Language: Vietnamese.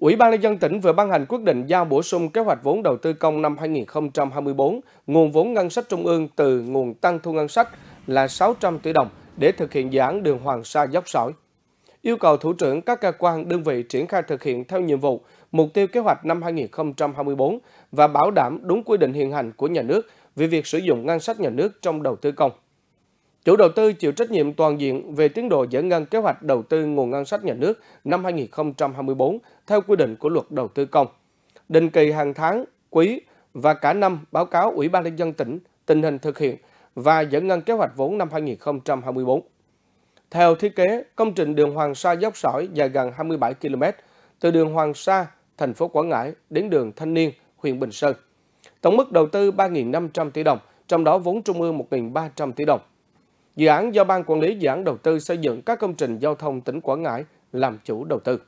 Ủy ban Nhân dân tỉnh vừa ban hành quyết định giao bổ sung kế hoạch vốn đầu tư công năm 2024, nguồn vốn ngân sách trung ương từ nguồn tăng thu ngân sách là 600 tỷ đồng để thực hiện dự án đường Hoàng Sa dốc sỏi. Yêu cầu thủ trưởng các cơ quan đơn vị triển khai thực hiện theo nhiệm vụ, mục tiêu kế hoạch năm 2024 và bảo đảm đúng quy định hiện hành của nhà nước về việc sử dụng ngân sách nhà nước trong đầu tư công. Chủ đầu tư chịu trách nhiệm toàn diện về tiến độ giải ngân kế hoạch đầu tư nguồn ngân sách nhà nước năm 2024 theo quy định của luật đầu tư công. Định kỳ hàng tháng, quý và cả năm báo cáo Ủy ban nhân dân tỉnh tình hình thực hiện và giải ngân kế hoạch vốn năm 2024. Theo thiết kế, công trình đường Hoàng Sa dốc sỏi dài gần 27 km từ đường Hoàng Sa, thành phố Quảng Ngãi đến đường Thanh Niên, huyện Bình Sơn. Tổng mức đầu tư 3.500 tỷ đồng, trong đó vốn trung ương 1.300 tỷ đồng. Dự án do Ban Quản lý Dự án Đầu tư xây dựng các công trình giao thông tỉnh Quảng Ngãi làm chủ đầu tư.